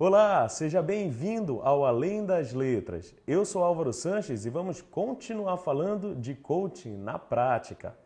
Olá, seja bem-vindo ao Além das Letras. Eu sou Álvaro Sanches e vamos continuar falando de coaching na prática.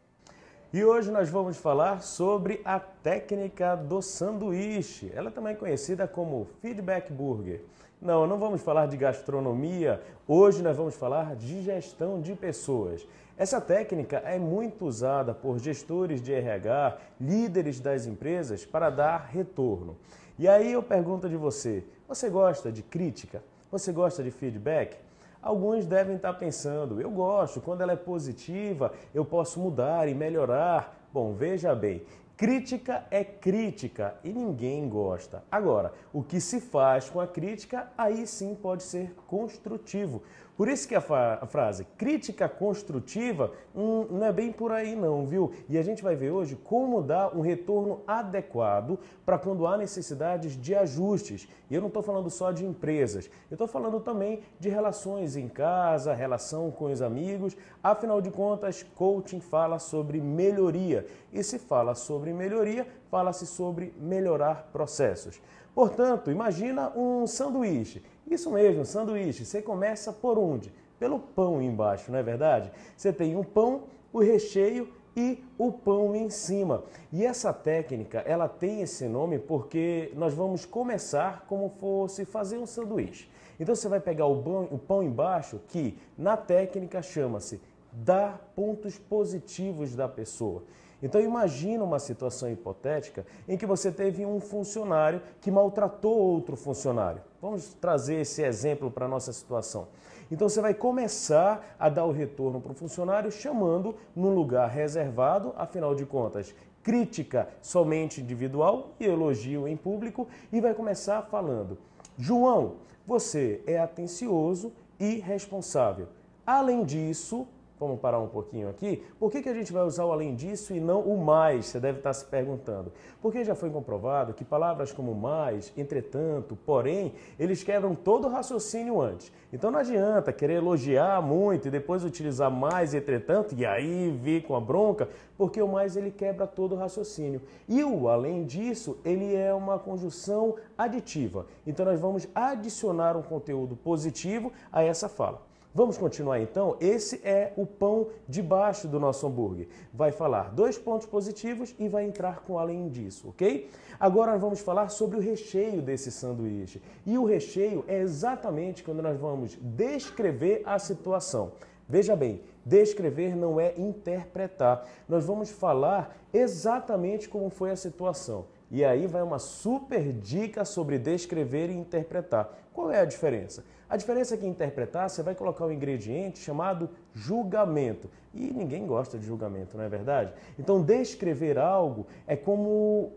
E hoje nós vamos falar sobre a técnica do sanduíche. Ela é também conhecida como feedback burger. Não, não vamos falar de gastronomia, hoje nós vamos falar de gestão de pessoas. Essa técnica é muito usada por gestores de RH, líderes das empresas para dar retorno. E aí eu pergunto de você: você gosta de crítica? Você gosta de feedback? Alguns devem estar pensando: eu gosto, quando ela é positiva, eu posso mudar e melhorar. Bom, veja bem, Crítica é crítica e ninguém gosta. Agora, o que se faz com a crítica aí sim pode ser construtivo. Por isso que a, a frase crítica construtiva hum, não é bem por aí não, viu? E a gente vai ver hoje como dar um retorno adequado para quando há necessidades de ajustes. E eu não estou falando só de empresas, eu estou falando também de relações em casa, relação com os amigos. Afinal de contas, coaching fala sobre melhoria e se fala sobre sobre melhoria, fala-se sobre melhorar processos. Portanto, imagina um sanduíche. Isso mesmo, sanduíche. Você começa por onde? Pelo pão embaixo, não é verdade? Você tem um pão, o recheio e o pão em cima. E essa técnica, ela tem esse nome porque nós vamos começar como fosse fazer um sanduíche. Então você vai pegar o pão, o pão embaixo, que na técnica chama-se dar pontos positivos da pessoa. Então imagina uma situação hipotética em que você teve um funcionário que maltratou outro funcionário. Vamos trazer esse exemplo para a nossa situação. Então você vai começar a dar o retorno para o funcionário chamando num lugar reservado, afinal de contas, crítica somente individual e elogio em público e vai começar falando: "João, você é atencioso e responsável. Além disso, Vamos parar um pouquinho aqui. Por que, que a gente vai usar o além disso e não o mais? Você deve estar se perguntando. Porque já foi comprovado que palavras como mais, entretanto, porém, eles quebram todo o raciocínio antes. Então não adianta querer elogiar muito e depois utilizar mais, entretanto, e aí vir com a bronca, porque o mais ele quebra todo o raciocínio. E o além disso, ele é uma conjunção aditiva. Então nós vamos adicionar um conteúdo positivo a essa fala. Vamos continuar então? Esse é o pão debaixo do nosso hambúrguer. Vai falar dois pontos positivos e vai entrar com além disso, ok? Agora vamos falar sobre o recheio desse sanduíche. E o recheio é exatamente quando nós vamos descrever a situação. Veja bem, descrever não é interpretar. Nós vamos falar exatamente como foi a situação. E aí vai uma super dica sobre descrever e interpretar. Qual é a diferença? A diferença é que interpretar, você vai colocar um ingrediente chamado julgamento. E ninguém gosta de julgamento, não é verdade? Então, descrever algo é como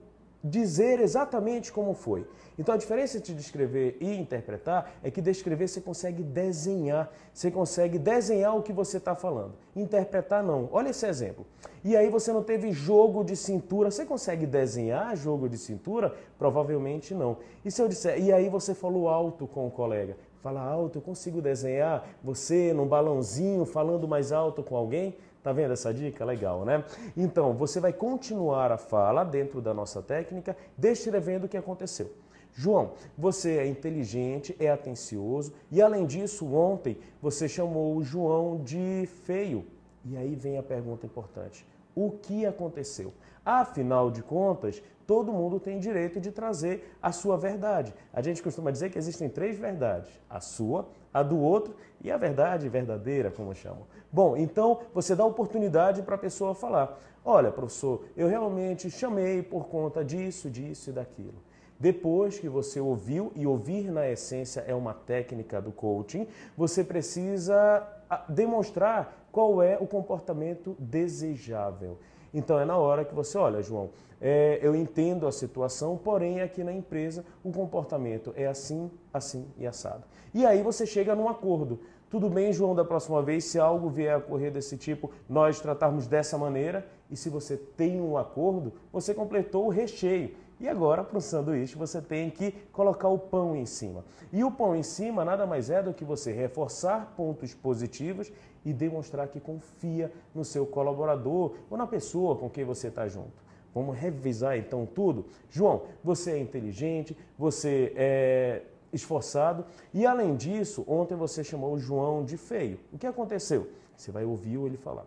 dizer exatamente como foi. Então a diferença entre descrever e interpretar é que descrever você consegue desenhar, você consegue desenhar o que você está falando. Interpretar não. Olha esse exemplo. E aí você não teve jogo de cintura. Você consegue desenhar jogo de cintura? Provavelmente não. E se eu disser, e aí você falou alto com o colega? Fala alto, eu consigo desenhar você num balãozinho falando mais alto com alguém? Tá vendo essa dica? Legal, né? Então, você vai continuar a fala dentro da nossa técnica, descrevendo o que aconteceu. João, você é inteligente, é atencioso e além disso, ontem você chamou o João de feio. E aí vem a pergunta importante: o que aconteceu? Afinal de contas, todo mundo tem direito de trazer a sua verdade. A gente costuma dizer que existem três verdades: a sua, a do outro e a verdade verdadeira, como chamam. Bom, então você dá oportunidade para a pessoa falar: olha, professor, eu realmente chamei por conta disso, disso e daquilo. Depois que você ouviu, e ouvir na essência é uma técnica do coaching, você precisa ah, demonstrar qual é o comportamento desejável. Então é na hora que você olha, João, é, eu entendo a situação, porém aqui na empresa o comportamento é assim, assim e assado. E aí você chega num acordo. Tudo bem, João, da próxima vez, se algo vier a ocorrer desse tipo, nós tratarmos dessa maneira e se você tem um acordo, você completou o recheio. E agora, para o sanduíche, você tem que colocar o pão em cima. E o pão em cima nada mais é do que você reforçar pontos positivos e demonstrar que confia no seu colaborador ou na pessoa com quem você está junto. Vamos revisar então tudo? João, você é inteligente, você é esforçado e, além disso, ontem você chamou o João de feio. O que aconteceu? Você vai ouvir ele falar.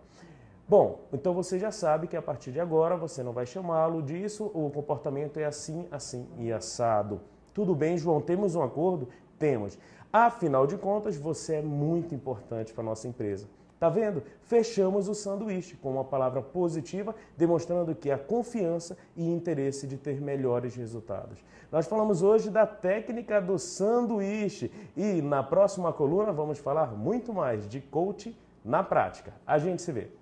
Bom, então você já sabe que a partir de agora você não vai chamá-lo disso, o comportamento é assim, assim e assado. Tudo bem, João, temos um acordo? Temos. Afinal de contas, você é muito importante para a nossa empresa. Tá vendo? Fechamos o sanduíche com uma palavra positiva, demonstrando que há confiança e interesse de ter melhores resultados. Nós falamos hoje da técnica do sanduíche e na próxima coluna vamos falar muito mais de coaching na prática. A gente se vê.